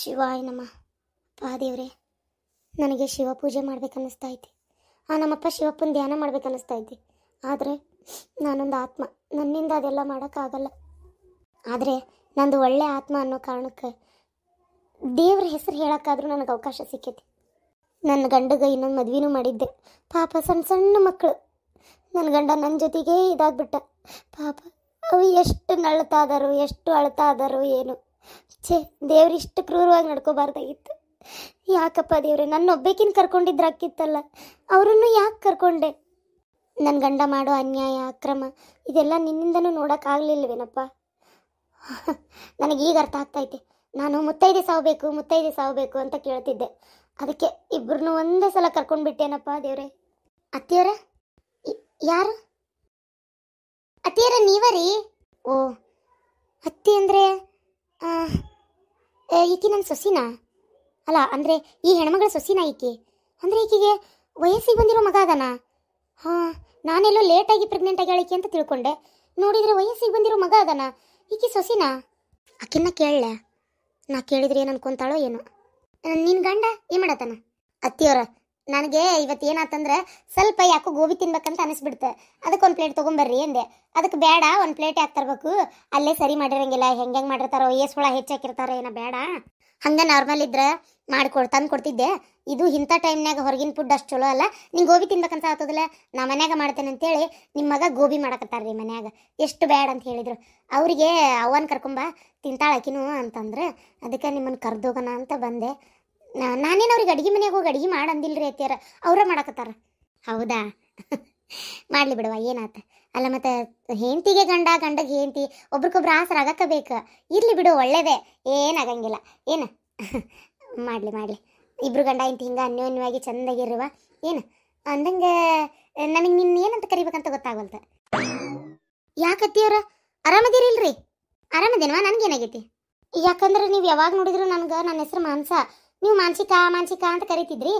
ಶಿವಾಯ ನಮ್ಮ ಪಾದೇವ್ರೆ ನನಗೆ ಶಿವ ಪೂಜೆ ಮಾಡ್ಬೇಕನ್ನಿಸ್ತಾ ಐತಿ ಆ ನಮ್ಮಪ್ಪ ಶಿವಪ್ಪನ ಧ್ಯಾನ ಮಾಡ್ಬೇಕನ್ನಿಸ್ತಾ ಐತಿ ಆದರೆ ನಾನೊಂದು ಆತ್ಮ ನನ್ನಿಂದ ಅದೆಲ್ಲ ಮಾಡೋಕ್ಕಾಗಲ್ಲ ಆದರೆ ನಂದು ಒಳ್ಳೆ ಆತ್ಮ ಅನ್ನೋ ಕಾರಣಕ್ಕೆ ದೇವ್ರ ಹೆಸರು ಹೇಳೋಕ್ಕಾದ್ರೂ ನನಗೆ ಅವಕಾಶ ಸಿಕ್ಕೈತಿ ನನ್ನ ಗಂಡಗೆ ಇನ್ನೊಂದು ಮದ್ವೆನೂ ಮಾಡಿದ್ದೆ ಪಾಪ ಸಣ್ಣ ಸಣ್ಣ ಮಕ್ಕಳು ನನ್ನ ಗಂಡ ನನ್ನ ಜೊತೆಗೇ ಇದಾಗ್ಬಿಟ್ಟ ಪಾಪ ಅವು ಎಷ್ಟು ನಳತಾದರು ಎಷ್ಟು ಅಳತಾದರು ಏನು ಛೇ ಇಷ್ಟು ಕ್ರೂರವಾಗಿ ನಡ್ಕೋಬಾರ್ದಾಗಿತ್ತು ಯಾಕಪ್ಪ ದೇವ್ರೆ ನನ್ನ ಒಬ್ಬೇಕಿನ ಕರ್ಕೊಂಡಿದ್ರೆ ಅಕ್ಕಿತ್ತಲ್ಲ ಅವರನ್ನು ಯಾಕೆ ಕರ್ಕೊಂಡೆ ನನ್ನ ಗಂಡ ಮಾಡೋ ಅನ್ಯಾಯ ಅಕ್ರಮ ಇದೆಲ್ಲ ನಿನ್ನಿಂದನೂ ನೋಡೋಕ್ಕಾಗಲಿಲ್ವೇನಪ್ಪ ನನಗೀಗ ಅರ್ಥ ಆಗ್ತೈತೆ ನಾನು ಮುತ್ತೈದೆ ಸಾವಬೇಕು ಮುತ್ತೈದೆ ಸಾವಬೇಕು ಅಂತ ಕೇಳ್ತಿದ್ದೆ ಅದಕ್ಕೆ ಇಬ್ಬರನ್ನು ಒಂದೇ ಸಲ ಕರ್ಕೊಂಡ್ಬಿಟ್ಟೇನಪ್ಪ ದೇವ್ರೆ ಅತ್ತಿಯವರ ಯಾರು ಅತ್ತಿಯರ ನೀವರಿ ಓ ಅತ್ತಿ ಅಂದರೆ ಈಕೆ ನನ್ನ ಸೊಸಿನ ಅಲ್ಲ ಅಂದರೆ ಈ ಹೆಣ್ಮಗಳ ಸೊಸಿನ ಈಕೆ ಅಂದರೆ ಈಕೆಗೆ ವಯಸ್ಸಿಗೆ ಬಂದಿರೋ ಮಗ ಅದಾನ ಹಾಂ ನಾನೆಲ್ಲೋ ಲೇಟಾಗಿ ಪ್ರೆಗ್ನೆಂಟ್ ಆಗ್ಯಾಳಿಕೆ ಅಂತ ತಿಳ್ಕೊಂಡೆ ನೋಡಿದರೆ ವಯಸ್ಸಿಗೆ ಬಂದಿರೋ ಮಗ ಅದನ ಈಕೆ ಸೊಸಿನಾ ಆಕೆನ ಕೇಳಲೆ ನಾ ಕೇಳಿದ್ರೆ ಏನು ಅನ್ಕೊಂತಾಳೋ ಏನೋ ನಿನ್ನ ಗಂಡ ಏನು ಮಾಡತ್ತಾನ ಅತ್ತಿಯವರ ನನಗೆ ಇವತ್ತು ಏನಾತಂದ್ರೆ ಸ್ವಲ್ಪ ಯಾಕೋ ಗೋಬಿ ತಿನ್ಬೇಕಂತ ಅನಿಸ್ಬಿಡ್ತು ಅದಕ್ಕೆ ಒಂದು ಪ್ಲೇಟ್ ತೊಗೊಂಬರ್ರಿ ಅಂದೆ ಅದಕ್ಕೆ ಬೇಡ ಒಂದು ಪ್ಲೇಟ್ ಯಾಕೆ ತರಬೇಕು ಅಲ್ಲೇ ಸರಿ ಮಾಡಿರಂಗಿಲ್ಲ ಹೆಂಗೆ ಹೆಂಗೆ ಮಾಡಿರ್ತಾರೋ ಏಸ್ ಹುಳ ಹೆಚ್ಚಾಕಿರ್ತಾರೋ ಏನೋ ಬೇಡ ಹಂಗೆ ನಾರ್ಮಲ್ ಇದ್ರೆ ಮಾಡ್ಕೊಡ್ ತಂದು ಕೊಡ್ತಿದ್ದೆ ಇದು ಇಂಥ ಟೈಮ್ನಾಗ ಹೊರಗಿನ ಫುಡ್ ಅಷ್ಟು ಚಲೋ ಅಲ್ಲ ನಿಂಗೆ ಗೋಬಿ ತಿನ್ಬೇಕಂತ ಆಗ್ತದಲ್ಲ ನಾ ಮನ್ಯಾಗ ಮಾಡ್ತೇನೆ ಅಂತೇಳಿ ನಿಮ್ಮ ಮಗ ಗೋಬಿ ಮಾಡಕತ್ತಾರ ಮನ್ಯಾಗ ಎಷ್ಟು ಬೇಡ ಅಂತ ಹೇಳಿದರು ಅವರಿಗೆ ಅವನ್ ಕರ್ಕೊಂಬ ತಿಂತಾಳಕಿನೂ ಅಂತಂದ್ರೆ ಅದಕ್ಕೆ ನಿಮ್ಮನ್ನು ಕರೆದೋಗೋಣ ಅಂತ ಬಂದೆ ನಾನೇನು ಅವ್ರಿಗೆ ಅಡುಗೆ ಮನೆಗೆ ಹೋಗಿ ಅಡುಗೆ ಮಾಡಂದಿಲ್ರಿ ಅಂದಿಲ್ರಿ ಅತ್ತಿಯಾರ ಅವ್ರ ಮಾಡಕತ್ತಾರ ಹೌದಾ ಮಾಡ್ಲಿ ಬಿಡವ ಏನಾತ ಅಲ್ಲ ಮತ್ತೆ ಹೆಂಡತಿಗೆ ಗಂಡ ಗಂಡಗೆ ಹೆಂಡತಿ ಒಬ್ರಿಗೊಬ್ರು ಆಸರ ಆಗಕ್ಕ ಬೇಕು ಇರಲಿ ಬಿಡು ಒಳ್ಳೇದೇ ಏನಾಗಂಗಿಲ್ಲ ಏನು ಮಾಡಲಿ ಮಾಡಲಿ ಇಬ್ರು ಗಂಡ ಇಂತ ಹಿಂಗೆ ಅನ್ಯೋನ್ಯವಾಗಿ ಚೆಂದಾಗಿರುವ ಏನು ಅಂದಂಗೆ ನನಗೆ ನಿನ್ನ ಏನಂತ ಕರಿಬೇಕಂತ ಗೊತ್ತಾಗಲ್ತ ಯಾಕತ್ತಿಯವ್ರ ಆರಾಮದಿರಿಲ್ರಿ ಆರಾಮದೇನವಾ ನನಗೇನಾಗೈತಿ ಯಾಕಂದ್ರೆ ನೀವು ಯಾವಾಗ ನೋಡಿದ್ರು ನನಗೆ ನನ್ನ ಹೆಸರು ಮಾನ್ಸ ನೀವು ಮಾನಸಿಕ ಮಾನಸಿಕ ಅಂತ ಕರಿತಿದ್ರಿ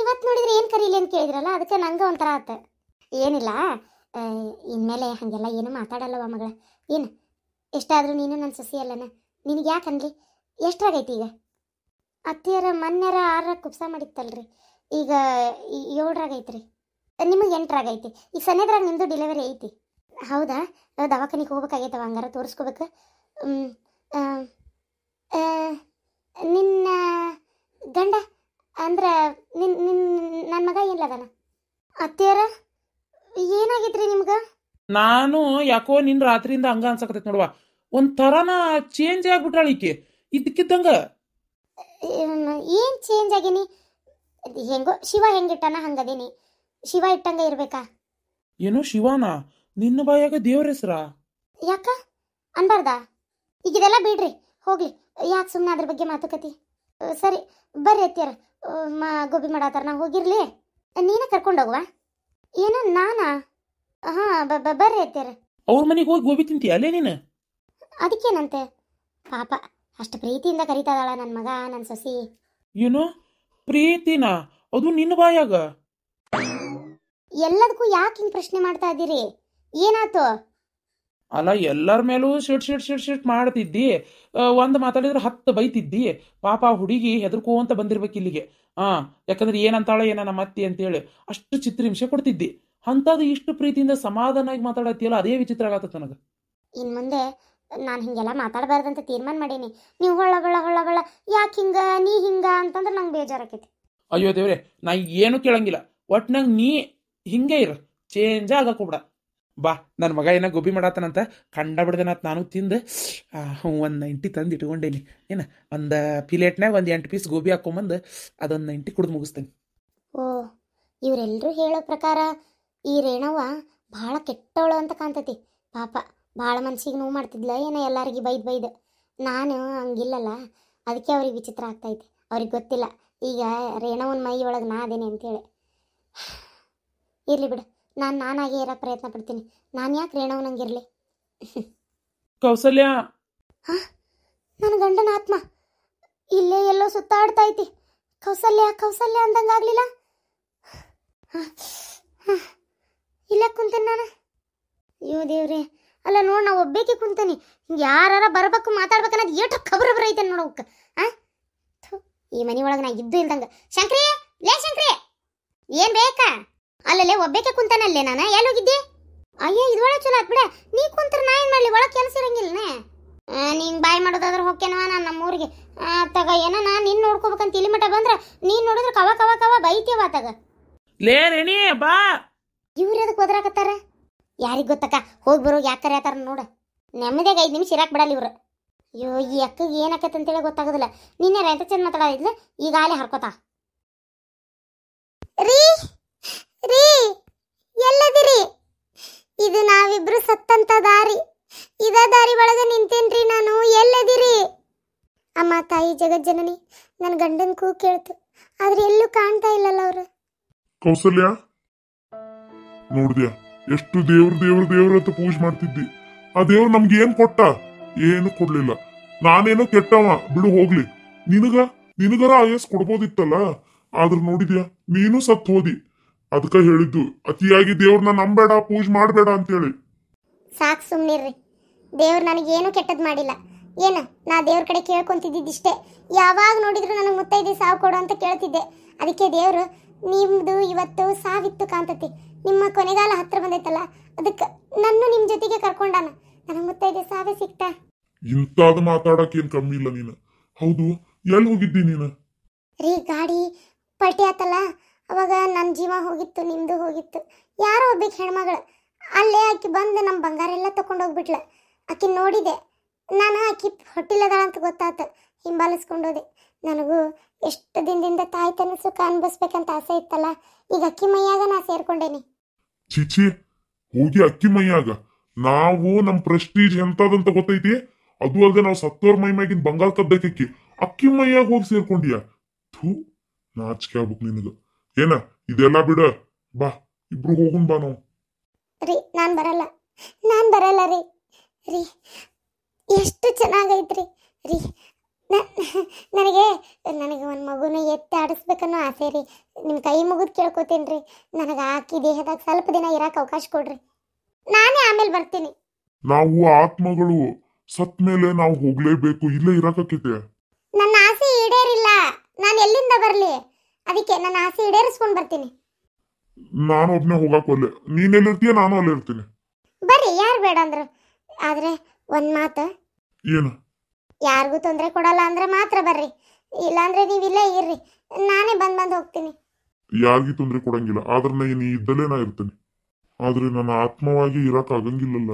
ಇವತ್ತು ನೋಡಿದ್ರೆ ಏನು ಕರೀಲಿ ಅಂತ ಕೇಳಿದ್ರಲ್ಲ ಅದಕ್ಕೆ ನಂಗೆ ಒಂಥರ ಆತ ಏನಿಲ್ಲ ಇನ್ಮೇಲೆ ಹಂಗೆಲ್ಲ ಏನು ಮಾತಾಡಲ್ಲವ ಮಗಳ ಏನು ಎಷ್ಟಾದರೂ ನೀನು ನನ್ನ ಸಸಿ ಅಲ್ಲನ ನಿನಗೆ ಅನ್ಲಿ ಎಷ್ಟಾಗೈತಿ ಈಗ ಅತ್ತಿಯರ ಮೊನ್ನೆರ ಆರ ಕುಪ್ಸ ಮಾಡಿತ್ತಲ್ರಿ ಈಗ ನಿಮ್ಗೆ ನಿಮಗೆ ಐತಿ ಈಗ ಸನ್ನೆದ್ರಾಗ ನಿಮ್ಮದು ಡೆಲಿವರಿ ಐತಿ ಹೌದಾ ದವಾಖಾನಿಗೆ ಹೋಗ್ಬೇಕಾಗೈತವ ಹಂಗಾರ ತೋರಿಸ್ಕೋಬೇಕು ನಿನ್ನ ಗಂಡ ಅಂದ್ರೆ ನಿನ್ ನಿನ್ ನನ್ನ ಮಗ ಎಲ್ಲದನ ಅತ್ತಿಯರ ಏನಾಗಿದ್ರಿ ನಿಮ್ಗೆ ನಾನು ಯಾಕೋ ನಿನ್ ರಾತ್ರಿಯಿಂದ ಹಂಗ ಅನ್ಸಕತೈತಿ ನೋಡುವ ತರನ ಚೇಂಜ್ ಆಗ್ಬಿಟ್ರಾಳ ಈಕೆ ಇದಕ್ಕಿದ್ದಂಗ ಏನು ಚೇಂಜ್ ಆಗಿನಿ ಹೆಂಗೋ ಶಿವ ಹೆಂಗಿಟ್ಟನ ಹಂಗದೀನಿ ಶಿವ ಇಟ್ಟಂಗ ಇರ್ಬೇಕಾ ಏನು ಶಿವಾನ ನಿನ್ನ ಬಾಯಾಗ ದೇವ್ರ ಹೆಸ್ರ ಯಾಕ ಅನ್ಬಾರ್ದ ಈಗಿದೆಲ್ಲ ಇದೆಲ್ಲ ಬಿಡ್ರಿ ಹೋಗ್ಲಿ ಯಾಕೆ ಸುಮ್ಮನೆ ಅದ್ರ ಬಗ್ಗೆ ಮಾತುಕತಿ ಸರಿ ಬರ್ರಿ ಅತ್ತಿಯರ ಮಾ ಗೋಬಿ ಮಾಡತ್ತಾರ ನಾ ಹೋಗಿರ್ಲಿ ನೀನೇ ಕರ್ಕೊಂಡೋಗುವ ಏನು ನಾನಾ ಹಾ ಬರ್ರಿ ಅತ್ತಿಯರ ಅವ್ರ ಮನೆಗೆ ಹೋಗಿ ಗೋಬಿ ತಿಂತೀಯ ಅಲ್ಲೇ ನೀನು ಅದಕ್ಕೇನಂತೆ ಪಾಪ ಅಷ್ಟು ಪ್ರೀತಿಯಿಂದ ಕರೀತದಾಳ ನನ್ನ ಮಗ ನನ್ನ ಸೊಸಿ ಏನು ಪ್ರೀತಿನಾ ಅದು ನಿನ್ನ ಬಾಯಾಗ ಎಲ್ಲದಕ್ಕೂ ಯಾಕೆ ಹಿಂಗೆ ಪ್ರಶ್ನೆ ಮಾಡ್ತಾ ಇದ್ದೀರಿ ಏನಾಯ್ತು ಅಲ್ಲ ಎಲ್ಲರ ಮೇಲೂ ಶಿಟ್ ಶಿಟ್ ಶಿಟ್ ಶಿಟ್ ಮಾಡ್ತಿದ್ದಿ ಒಂದು ಮಾತಾಡಿದ್ರೆ ಹತ್ತು ಬೈತಿದ್ದಿ ಪಾಪ ಹುಡುಗಿ ಹೆದರ್ಕೋಂತ ಬಂದಿರ್ಬೇಕು ಇಲ್ಲಿಗೆ ಆ ಯಾಕಂದ್ರೆ ಏನಂತಾಳ ಏನ ನಮ್ಮ ಅತ್ತಿ ಹೇಳಿ ಅಷ್ಟು ಚಿತ್ರಹಿಂಸೆ ಕೊಡ್ತಿದ್ದಿ ಅಂತದ್ದು ಇಷ್ಟು ಪ್ರೀತಿಯಿಂದ ಸಮಾಧಾನವಾಗಿ ಮಾತಾಡತ್ತಿಯಲ್ಲ ಅದೇ ವಿಚಿತ್ರ ಆಗತ್ತ ನನಗೆ ಇನ್ ಮುಂದೆ ನಾನು ಹಿಂಗೆಲ್ಲ ಮಾತಾಡಬಾರ್ದಂತ ತೀರ್ಮಾನ ಮಾಡೀನಿ ನೀವು ಯಾಕೆ ಹಿಂಗ ನೀ ಹಿಂಗ ಅಂತಂದ್ರೆ ನಂಗೆ ಬೇಜಾರಾಕೈತಿ ಅಯ್ಯೋ ದೇವ್ರೆ ನಾ ಏನು ಕೇಳಂಗಿಲ್ಲ ಒಟ್ ನಂಗೆ ನೀ ಹಿಂಗೆ ಇರು ಚೇಂಜ್ ಆಗಕ್ಕೆ ಬಾ ನನ್ನ ಮಗ ಏನೋ ಗೋಬಿ ಮಾಡತ್ತನಂತ ಕಂಡ ನಾನು ತಿಂದು ಒಂದು ನೈಂಟಿ ತಂದು ಇಟ್ಕೊಂಡೇನಿ ಏನು ಒಂದು ಪಿಲೇಟ್ನಾಗ ಒಂದು ಎಂಟು ಪೀಸ್ ಗೋಬಿ ಹಾಕೊಂಬಂದು ಅದೊಂದು ನೈಂಟಿ ಕುಡ್ದು ಮುಗಿಸ್ತೇನೆ ಓ ಇವರೆಲ್ಲರೂ ಹೇಳೋ ಪ್ರಕಾರ ಈ ರೇಣವ್ವ ಭಾಳ ಕೆಟ್ಟವಳು ಅಂತ ಕಾಣ್ತೈತಿ ಪಾಪ ಭಾಳ ಮನ್ಸಿಗೆ ನೋವು ಮಾಡ್ತಿದ್ಲ ಏನೋ ಎಲ್ಲರಿಗೆ ಬೈದ್ ಬೈದು ನಾನು ಹಂಗಿಲ್ಲಲ್ಲ ಅದಕ್ಕೆ ಅವ್ರಿಗೆ ವಿಚಿತ್ರ ಆಗ್ತೈತಿ ಅವ್ರಿಗೆ ಗೊತ್ತಿಲ್ಲ ಈಗ ರೇಣವನ ಮೈ ಒಳಗೆ ನಾ ಅದೇನೆ ಅಂತೇಳಿ ಇರಲಿ ಬಿಡು ನಾನು ನಾನಾಗೆ ಇರೋ ಪ್ರಯತ್ನ ಪಡ್ತೀನಿ ನಾನು ಯಾಕೆ ರೇಣವ್ನಂಗಿರಲಿ ಕೌಸಲ್ಯ ಹಾಂ ನನ್ನ ಗಂಡನ ಆತ್ಮ ಇಲ್ಲೇ ಎಲ್ಲೋ ಸುತ್ತಾಡ್ತಾ ಐತಿ ಕೌಸಲ್ಯ ಕೌಸಲ್ಯ ಅಂದಂಗಾಗ್ಲಿಲ್ಲ ಇಲ್ಲ ಕುಂತೀನಿ ನಾನು ಅಯ್ಯೋ ದೇವ್ರಿ ಅಲ್ಲ ನೋಡಿ ನಾ ಒಬ್ಬೇಕಿ ಕುಂತೀನಿ ಹಿಂಗೆ ಯಾರು ಬರ್ಬೇಕು ಮಾತಾಡ್ಬೇಕು ಅನ್ನೋದು ಏಟು ಖಬರ್ ಐತೆ ನೋಡೋಕೆ ಹಾಂ ಈ ಮನೆ ಒಳಗೆ ನಾ ಇದ್ದು ಇಲ್ದಂಗ ಶಂಕ್ರಿ ಲೇ ಶಂಕ್ರಿ ಏನ್ ಬೇಕಾ ಅಲ್ಲಲ್ಲೇ ಒಬ್ಬಕ್ಕೆ ಕುಂತಾನಲ್ಲೇ ನಾನ ಹೋಗಿದ್ದೆ ಅಯ್ಯ ಇದ್ರೊಳಗೆ ಚಲೋ ಆತ್ ಬಿಡ ನೀ ಕುಂತ್ರ ನಾ ಏನು ಮಾಡಲಿ ಒಳಗೆ ಕೆಲಸ ಇರಂಗಿಲ್ಲನೇ ನೀನು ಬಾಯ್ ಮಾಡೋದಾದ್ರೆ ಹೊಕ್ಕೇನವ ನಾನು ಊರಿಗೆ ತಗ ಏನ ನಾನು ನಿನ್ನ ನೋಡ್ಕೋಬೇಕಂತ ಇಲ್ಲಿ ಮಟ್ಟ ಬಂದ್ರೆ ನೀನು ನೋಡಿದ್ರೆ ಕವ ಕವ ಕವ ಬೈತೀವ ತಗ ಲೇ ರೇಣಿ ಬಾ ಇವ್ರು ಅದಕ್ಕೆ ಒದರಾಕತ್ತಾರ ಯಾರಿಗೆ ಗೊತ್ತಕ್ಕ ಹೋಗಿ ಬರೋ ಯಾಕೆ ಕರೆಯತ್ತಾರ ನೋಡ ನೆಮ್ಮದಿಯಾಗ ಐದು ನಿಮಿಷ ಇರಾಕ್ ಬಿಡಲ್ಲ ಇವ್ರು ಅಯ್ಯೋ ಈ ಅಕ್ಕಗೆ ಏನಾಕೈತೆ ಅಂತೇಳಿ ಗೊತ್ತಾಗೋದಿಲ್ಲ ನಿನ್ನೆ ರೈತ ಚಂದ ಮಾತಾಡಿದ್ಲು ಈಗ ಆಲೆ ಹರ್ಕೋತಾ ರೀ ರೀ ಎಲ್ಲದಿರಿ ಇದು ನಾವಿಬ್ರು ಸತ್ತಂತ ದಾರಿ ಇದ ದಾರಿ ಒಳಗೆ ನಿಂತೇನ್ರಿ ನಾನು ಎಲ್ಲದಿರಿ ಅಮ್ಮ ತಾಯಿ ಜಗಜ್ಜನನಿ ನನ್ನ ಗಂಡನ ಕೂ ಕೇಳ್ತು ಆದ್ರೆ ಎಲ್ಲೂ ಕಾಣ್ತಾ ಇಲ್ಲಲ್ಲ ಅವರು ಕೌಸಲ್ಯ ನೋಡಿದ್ಯಾ ಎಷ್ಟು ದೇವ್ರ ದೇವ್ರ ದೇವ್ರ ಅಂತ ಪೂಜೆ ಮಾಡ್ತಿದ್ದಿ ಆ ದೇವ್ರು ನಮ್ಗೆ ಏನ್ ಕೊಟ್ಟ ಏನು ಕೊಡ್ಲಿಲ್ಲ ನಾನೇನೋ ಕೆಟ್ಟವ ಬಿಡು ಹೋಗ್ಲಿ ನಿನಗ ನಿನಗರ ಆಯಸ್ ಕೊಡ್ಬೋದಿತ್ತಲ್ಲ ಆದ್ರೆ ನೋಡಿದ್ಯಾ ನೀನು ಸತ್ತು ಹೋದಿ ಅದಕ್ಕೆ ಹೇಳಿದ್ದು ಅತಿಯಾಗಿ ದೇವ್ರನ್ನ ನಂಬೇಡ ಪೂಜೆ ಮಾಡಬೇಡ ಅಂತ ಹೇಳಿ ಸಾಕ್ ಸುಮ್ಮನಿರ್ರಿ ದೇವ್ರು ನನಗೇನು ಕೆಟ್ಟದ್ ಮಾಡಿಲ್ಲ ಏನು ನಾ ದೇವ್ರ ಕಡೆ ಇಷ್ಟೇ ಯಾವಾಗ ನೋಡಿದ್ರು ನನಗೆ ಮುತ್ತೈದೆ ಸಾವು ಕೊಡು ಅಂತ ಕೇಳ್ತಿದ್ದೆ ಅದಕ್ಕೆ ದೇವ್ರು ನಿಮ್ದು ಇವತ್ತು ಸಾವಿತ್ತು ಕಾಂತತಿ ನಿಮ್ಮ ಕೊನೆಗಾಲ ಹತ್ರ ಬಂದೈತಲ್ಲ ಅದಕ್ಕೆ ನನ್ನೂ ನಿಮ್ಮ ಜೊತೆಗೆ ಕರ್ಕೊಂಡಾನ ನನಗೆ ಮುತ್ತೈದೆ ಸಾವೆ ಸಿಕ್ತ ಇಂತಾದ ಮಾತಾಡಕ್ ಏನು ಕಮ್ಮಿ ಇಲ್ಲ ನೀನು ಹೌದು ಎಲ್ಲಿ ಹೋಗಿದ್ದಿ ನೀನು ರೀ ಗಾಡಿ ಪಟ್ಟಿ ಆತಲ್ಲ ಅವಾಗ ನನ್ನ ಜೀವ ಹೋಗಿತ್ತು ನಿಮ್ಮದು ಹೋಗಿತ್ತು ಯಾರೋ ಒಬ್ಬಕ್ಕೆ ಹೆಣ್ಮಗಳು ಅಲ್ಲೇ ಆಕಿ ಬಂದು ನಮ್ಮ ಬಂಗಾರ ಎಲ್ಲ ಹೋಗ್ಬಿಟ್ಲ ಆಕಿ ನೋಡಿದೆ ನಾನು ಆಕಿ ಹೊಟ್ಟಿಲ್ಲದಾಳ ಅಂತ ಗೊತ್ತಾಯ್ತು ಹಿಂಬಾಲಿಸ್ಕೊಂಡೋದೆ ನನಗೂ ಎಷ್ಟು ದಿನದಿಂದ ತಾಯಿ ತನ್ನ ಸುಖ ಅನ್ಭವಿಸ್ಬೇಕಂತ ಆಸೆ ಇತ್ತಲ್ಲ ಈಗ ಅಕ್ಕಿ ಮೈಯಾಗ ನಾ ಸೇರ್ಕೊಂಡೇನಿ ಚಿಚಿ ಹೋಗಿ ಅಕ್ಕಿ ಮೈಯಾಗ ನಾವು ನಮ್ಮ ಪ್ರೆಸ್ಟೀಜ್ ಎಂತದಂತ ಗೊತ್ತೈತಿ ಅದು ಅಲ್ಲದೆ ನಾವು ಸತ್ತೋರ್ ಮೈ ಮ್ಯಾಗಿನ ಬಂಗಾರ ಕದ್ದಕ್ಕೆ ಅಕ್ಕಿ ಮೈಯಾಗ ಹೋಗಿ ಸೇರ್ಕೊಂಡಿಯಾ ಥೂ ನಾಚಿಕೆ ಆಗ್ಬೇಕು ನಿನಗೆ ಏನ ಇದೆಲ್ಲ ಬಿಡ ಬಾ ಇಬ್ರು ಹೋಗುನ್ ಬಾ ನಾವು ರೀ ನಾನ್ ಬರಲ್ಲ ನಾನ್ ಬರಲ್ಲ ರೀ ರೀ ಎಷ್ಟು ಚೆನ್ನಾಗೈತ್ರಿ ರೀ ನನಗೆ ನನಗೆ ಒಂದು ಮಗುನ ಎತ್ತಿ ಆಡಿಸ್ಬೇಕನ್ನೋ ಆಸೆ ರೀ ನಿಮ್ಮ ಕೈ ಮುಗಿದು ಕೇಳ್ಕೊತೀನಿ ರೀ ನನಗೆ ಆಕಿ ದೇಹದಾಗ ಸ್ವಲ್ಪ ದಿನ ಇರಕ್ಕೆ ಅವಕಾಶ ಕೊಡ್ರಿ ನಾನೇ ಆಮೇಲೆ ಬರ್ತೀನಿ ನಾವು ಆತ್ಮಗಳು ಸತ್ ಮೇಲೆ ನಾವು ಹೋಗ್ಲೇಬೇಕು ಇಲ್ಲೇ ಇರಕತ್ತಿದೆ ನನ್ನ ಆಸೆ ಈಡೇರಿಲ್ಲ ನಾನು ಎಲ್ಲಿಂದ ಬರಲಿ ಅದಕ್ಕೆ ನನ್ನ ಆಸೆ ಈಡೇರಿಸ್ಕೊಂಡು ಬರ್ತೀನಿ ನಾನು ಒಬ್ನೇ ಹೋಗಕ್ ಒಲ್ಲೆ ನೀನೆಲ್ಲಿರ್ತೀಯ ನಾನು ಅಲ್ಲೇ ಇರ್ತೀನಿ ಬರ್ರಿ ಯಾರು ಬೇಡ ಅಂದ್ರೆ ಆದ್ರೆ ಒಂದ್ ಮಾತು ಏನು ಯಾರಿಗೂ ತೊಂದರೆ ಕೊಡಲ್ಲ ಅಂದ್ರೆ ಮಾತ್ರ ಬರ್ರಿ ಇಲ್ಲಾಂದ್ರೆ ನೀವು ಇಲ್ಲೇ ಇರ್ರಿ ನಾನೇ ಬಂದ್ ಬಂದು ಹೋಗ್ತೀನಿ ಯಾರಿಗೂ ತೊಂದರೆ ಕೊಡಂಗಿಲ್ಲ ಆದ್ರೆ ನಾ ನೀ ಇದ್ದಲೇ ನಾ ಇರ್ತೀನಿ ಆದ್ರೆ ನನ್ನ ಆತ್ಮವಾಗಿ ಇರಕ್ ಆಗಂಗಿಲ್ಲಲ್ಲ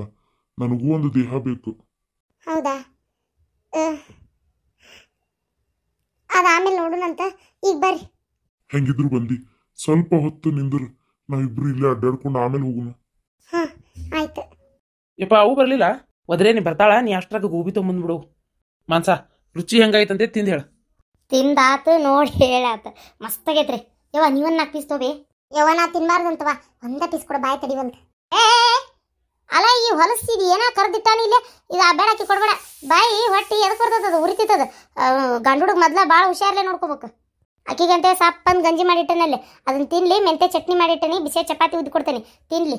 ನನಗೂ ಒಂದು ದೇಹ ಬೇಕು ಹೌದ ಹೆಂಗಿದ್ರು ಬಂದಿ ಸ್ವಲ್ಪ ಹೊತ್ತು ನಿಂದ್ರ ನಾವಿಬ್ರು ಇಲ್ಲಿ ಅಡ್ಡಾಡ್ಕೊಂಡು ಆಮೇಲೆ ಹೋಗು ಹಾ ಆಯ್ತು ಯಪ್ಪ ಅವು ಬರ್ಲಿಲ್ಲ ಒದ್ರೆ ನೀ ಬರ್ತಾಳ ನೀ ಅಷ್ಟ್ರಾಗ ಗೋಬಿ ತೊಂಬಂದ್ಬಿಡು ಮಾನ್ಸ ರುಚಿ ಹೆಂಗಾಯ್ತಂತೆ ತಿಂದು ಹೇಳ ತಿಂದಾತು ನೋಡಿ ಹೇಳಾತ ಮಸ್ತಾಗೈತ್ರಿ ಯವ್ವ ನೀವನ್ ನಾಲ್ಕು ಪೀಸ್ ತೋಬಿ ಯವ್ವ ನಾ ತಿನ್ಬಾರ್ದಂತವ ಒಂದ ಪೀಸ್ ಕೊಡ ಬಾಯಿ ತಡಿವಂತ ಏ ಅಲ್ಲ ಈ ಹೊಲಸಿದ ಏನ ಕರೆದಿಟ್ಟಾನ ಇಲ್ಲೇ ಇದು ಆ ಬೇಡಾಕಿ ಕೊಡ್ಬೇಡ ಬಾಯಿ ಹೊಟ್ಟಿ ಎದಕ್ಕೆ ಬರ್ತದ ಅದು ಗಂಡು ಹುಡುಗ ಮೊದ್ಲ ಬಾಳ ಹುಷಾರ್ಲೆ ನೋಡ್ಕೋಬೇಕು ಅಕ್ಕಿಗಂತೆ ಸಪ್ಪಂದು ಗಂಜಿ ಮಾಡಿಟ್ಟನಲ್ಲಿ ಅದನ್ನು ತಿನ್ಲಿ ಮೆಂತೆ ಚಟ್ನಿ ಮಾಡಿಟ್ಟನಿ ಬಿಸಿ ಚಪಾತಿ ಉದ್ದು ತಿನ್ನಲಿ ತಿನ್ಲಿ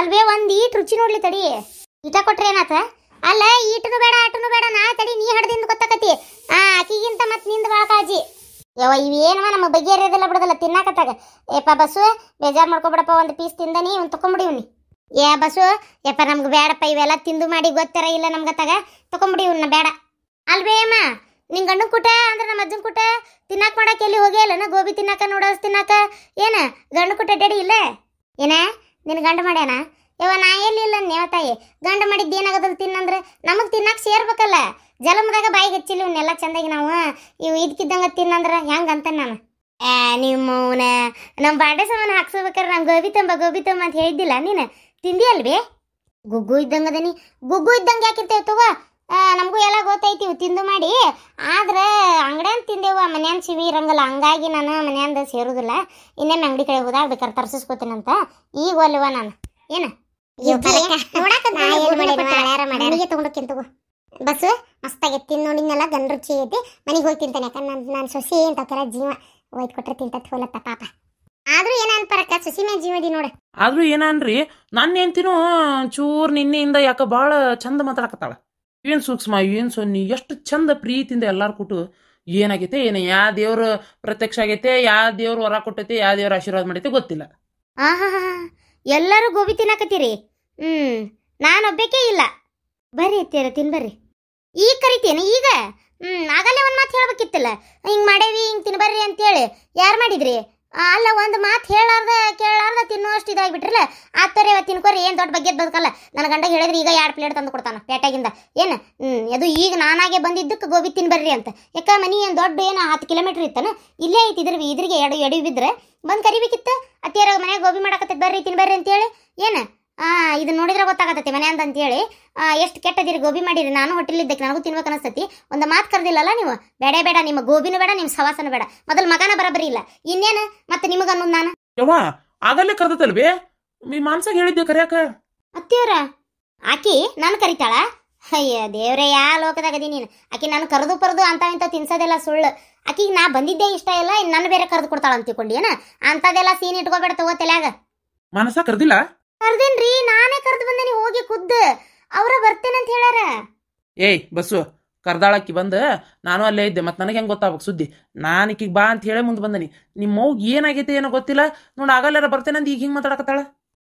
ಅಲ್ವೇ ಒಂದು ಈಟ್ ರುಚಿ ನೋಡ್ಲಿ ತಡಿ ಈಟ ಕೊಟ್ರೇನಾತ ಏನಾತ ಅಲ್ಲ ಈಟನು ಬೇಡ ಆಟನು ಬೇಡ ನಾ ತಡಿ ನೀ ಹಡ್ದಿಂದ ಗೊತ್ತಾಕತಿ ಆ ಅಕ್ಕಿಗಿಂತ ಮತ್ತೆ ನಿಂದ ಭಾಳ ಕಾಳಜಿ ಯವ ಇವೇನವ ನಮ್ಮ ಬಗೆಹರಿಯೋದಿಲ್ಲ ಬಿಡೋದಿಲ್ಲ ತಿನ್ನಾಕತ್ತಾಗ ಏಪ್ಪ ಬಸ್ಸು ಬೇಜಾರು ಮಾಡ್ಕೊಬಿಡಪ್ಪ ಒಂದು ಪೀಸ್ ತಿಂದನಿ ಇವ್ನು ತೊಗೊಂಬಿಡಿವ್ನಿ ಏ ಬಸ್ಸು ಯಪ್ಪ ನಮ್ಗೆ ಬೇಡಪ್ಪ ಇವೆಲ್ಲ ತಿಂದು ಮಾಡಿ ಗೊತ್ತಾರ ಇಲ್ಲ ನಮ್ಗೆ ತಗ ತೊಗೊಂಬಿಡಿ ಇವ್ನ ಬೇಡ ಅಲ್ವೇ ಅಮ್ಮ ನಿನ್ ಗಂಡನ ಕುಟ ಅಂದ್ರೆ ನಮ್ಮ ಅಜ್ಜನ್ ಕುಟ ತಿನ್ನಕ್ ಮಾಡಕ್ಕೆ ಎಲ್ಲಿ ಹೋಗೇ ಇಲ್ಲನ ಗೋಬಿ ತಿನ್ನಾಕ ನೂಡಲ್ಸ್ ತಿನ್ನಕ ಏನ ಗಂಡ ಕುಟ ಡ್ಯಾಡಿ ಇಲ್ಲ ಏನ ನಿನ್ ಗಂಡ ಮಾಡ್ಯಾನ ಯವ ನಾ ಎಲ್ಲಿ ಇಲ್ಲ ನೇವ ತಾಯಿ ಗಂಡ ಮಾಡಿದ್ದು ಏನಾಗದಲ್ಲ ತಿನ್ನಂದ್ರೆ ನಮಗೆ ತಿನ್ನಕ್ಕೆ ಸೇರ್ಬೇಕಲ್ಲ ಜಲಮದಾಗ ಬಾಯಿ ಹಚ್ಚಿಲ್ಲ ಇವನ್ನೆಲ್ಲ ಚಂದಾಗಿ ನಾವು ಇವು ಇದ್ಕಿದ್ದಂಗ ತಿನ್ನಂದ್ರ ಹೆಂಗೆ ಅಂತ ನಾನು ಏ ನಿಮ್ಮ ನಮ್ಮ ಬಾಂಡೆ ಸಾಮಾನು ಹಾಕ್ಸ್ಬೇಕಾರೆ ನಮ್ಮ ಗೋಬಿ ತಂಬ ಗೋಬಿ ತಂಬ ಅಂತ ಹೇಳಿದ್ದಿಲ್ಲ ನೀನು ತಿಂದಿ ಅಲ್ವೇ ಗುಗ್ಗು ಇದ್ದಂಗೆ ಅದನಿ ಗುಗ್ಗು ಇದ್ದಂಗ ಯಾಕಿರ್ತೇವೆ ತಗೋ ನಮಗೂ ಎಲ್ಲ ಗೊತ್ತೈತಿ ತಿಂದು ಮಾಡಿ ಆದ್ರೆ ತಿಂದೆವು ಆ ಮನ್ಯಾನ ಸಿವಿ ಇರಂಗಿಲ್ಲ ಹಂಗಾಗಿ ನಾನು ಮನ್ಯಾಂದ ಸೇರುದಿಲ್ಲ ಇನ್ನೇನು ಅಂಗಡಿ ಕಡೆ ಹೋದಾಗ ಬೇಕಾದ್ರೆ ತರ್ಸಿಸ್ಕೋತೀನಂತ ಈಗ ಒಲ್ವ ನಾನು ಏನು ತಗೊಂಡು ಬಸ್ ಮಸ್ತಾಗೈತಿ ತಿಂದು ನೋಡಿದ್ನೆಲ್ಲ ಗನ್ ರುಚಿ ಐತಿ ಮನೆಗೆ ಹೋಗಿ ತಿಂತಾನೆ ಯಾಕಂದ್ರೆ ನಾನು ನಾನು ಸೊಸಿ ಅಂತಕ್ಕೆಲ್ಲ ಜೀವ ಹೋಯ್ತು ಕೊಟ್ರೆ ತಿಂತ ಹೋಲತ್ತ ಪಾಪ ಆದ್ರೂ ಏನ ಅನ್ಪರಕ್ಕ ಸಸಿ ಮ್ಯಾಗ ಜೀವದಿ ನೋಡ ಆದ್ರೂ ಏನನ್ರಿ ನನ್ನ ತಿನ್ನು ಚೂರ್ ನಿನ್ನೆಯಿಂದ ಯಾಕ ಭಾಳ ಚಂದ ಮಾತಾಡಕತ್ತಾಳ ಏನು ಸೂಕ್ಷ್ಮ ಏನು ಸೊನ್ನಿ ಎಷ್ಟು ಚಂದ ಪ್ರೀತಿಯಿಂದ ಎಲ್ಲಾರು ಕೊಟ್ಟು ಏನಾಗೈತೆ ಏನು ಯಾವ ದೇವ್ರ ಪ್ರತ್ಯಕ್ಷ ಆಗೈತೆ ಯಾವ ದೇವ್ರ ಹೊರ ಕೊಟ್ಟೈತೆ ಯಾವ ದೇವ್ರ ಆಶೀರ್ವಾದ ಮಾಡೈತೆ ಗೊತ್ತಿಲ್ಲ ಎಲ್ಲರೂ ಗೋಬಿ ತಿನ್ನಕತ್ತೀರಿ ಹ್ಮ್ ನಾನೊಬ್ಬಕ್ಕೆ ಇಲ್ಲ ಬರ್ರಿ ಅತ್ತೀರ ತಿನ್ ಬರ್ರಿ ಈಗ ಕರಿತೇನೆ ಈಗ ಹ್ಮ್ ಆಗಲೇ ಒಂದ್ ಮಾತು ಹೇಳ್ಬೇಕಿತ್ತಲ್ಲ ಹಿಂಗ್ ಮಾಡೇವಿ ಹಿಂಗ್ ತಿನ್ಬರ್ರಿ ಅಂತೇಳಿ ಯಾರು ಮಾಡಿದ್ರಿ ಅಲ್ಲ ಒಂದು ಮಾತು ಹೇಳಾರ್ದ ಕೇಳಾರ್ದ ತಿನ್ನುವಷ್ಟು ಇದಾಗಿಬಿಟ್ರಲ್ಲ ಇವತ್ತು ತಿನ್ಕೋರಿ ಏನು ದೊಡ್ಡ ಬಗ್ಗೆ ಬದುಕಲ್ಲ ನನ್ನ ಗಂಡ ಹೇಳಿದ್ರೆ ಈಗ ಎರಡು ಪ್ಲೇಟ್ ತಂದು ಕೊಡ್ತಾನೆ ಪೇಟಾಗಿಂದ ಏನು ಅದು ಈಗ ನಾನಾಗೆ ಬಂದಿದ್ದಕ್ಕೆ ಗೋಬಿ ತಿನ್ಬರ್ರಿ ಅಂತ ಯಾಕ ಮನೆ ಏನು ದೊಡ್ಡ ಏನು ಹತ್ತು ಕಿಲೋಮೀಟ್ರ್ ಇತ್ತಾನು ಇಲ್ಲೇ ಐತಿ ಇದ್ರ ಇದ್ರಿಗೆ ಎಡು ಎಡಿ ಬಿದ್ದರೆ ಬಂದು ಕರಿಬೇಕಿತ್ತು ಅತ್ತಿಯರ ಮನೆಗೆ ಗೋಬಿ ಮಾಡಕತ್ತದ ಬರ್ರಿ ತಿನ್ಬರ್ರಿ ಅಂತೇಳಿ ಏನು ಆ ಇದು ನೋಡಿದ್ರೆ ಗೊತ್ತಾಗತ್ತೆ ಮನೆ ಅಂತ ಅಂತೇಳಿ ಎಷ್ಟು ಕೆಟ್ಟದಿರಿ ಗೋಬಿ ಮಾಡಿರಿ ನಾನು ಇದ್ದಕ್ಕೆ ನನಗೂ ತಿನ್ಬೇಕು ಅನಿಸ್ತತಿ ಒಂದು ಮಾತು ಕರೆದಿಲ್ಲಲ್ಲ ನೀವು ಬೇಡ ಬೇಡ ನಿಮ್ಮ ಗೋಬಿನೂ ಬೇಡ ನಿಮ್ಮ ಸವಾಸನೂ ಬೇಡ ಮೊದಲು ಮಗನ ಬರಬರಿ ಇಲ್ಲ ಇನ್ನೇನು ಮತ್ತೆ ನಿಮಗನ್ನು ನಾನು ಆಗಲ್ಲೇ ಕರೆದಲ್ವೇ ನೀ ಮಾನ್ಸಾಗ ಹೇಳಿದ್ದೆ ಕರೆಯಕ ಅತ್ತೆಯವರ ಆಕಿ ನಾನು ಕರಿತಾಳ ಅಯ್ಯ ದೇವ್ರೆ ಯಾ ಲೋಕದಾಗ ಅದೀನಿ ನೀನು ಆಕಿ ನಾನು ಕರೆದು ಪರದು ಅಂತ ಇಂಥ ತಿನ್ಸೋದೆಲ್ಲ ಸುಳ್ಳು ಆಕಿಗೆ ನಾ ಬಂದಿದ್ದೆ ಇಷ್ಟ ಇಲ್ಲ ಇನ್ನು ನಾನು ಬೇರೆ ಕರೆದು ಕೊಡ್ತಾಳ ಅಂತ ತಿಳ್ಕೊಂಡಿ ಏನ ಅಂಥದ್ದೆಲ್ಲ ಸೀನ್ ಇಟ್ಕೋಬೇಡ ತಗೋತಲ್ಯಾಗ ಮನಸ್ಸ ಮಾನಸ ಕರೆದಿಲ್ಲ ಕರ್ದೇನ್ರಿ ನಾನೇ ಕರ್ದು ಬಂದೇನಿ ಹೋಗಿ ಖುದ್ದು ಅವರ ಅಂತ ಹೇಳಾರ ಏಯ್ ಬಸ್ಸು ಕರ್ದಾಳಕ್ಕಿ ಬಂದು ನಾನು ಅಲ್ಲೇ ಇದ್ದೆ ಮತ್ತೆ ನನಗೆ ಹೆಂಗೆ ಗೊತ್ತಾಗಬೇಕು ಸುದ್ದಿ ನಾನು ಈಕಿಗೆ ಬಾ ಅಂತ ಹೇಳೇ ಮುಂದೆ ಬಂದನಿ ನಿಮ್ಮ ಏನಾಗೈತೆ ಏನೋ ಗೊತ್ತಿಲ್ಲ ನೋಡಿ ಆಗಲ್ಲಾರ ಬರ್ತೇನೆ ಅಂತ ಈಗ ಹಿಂಗೆ ಮಾತಾಡಕತ್ತಾಳ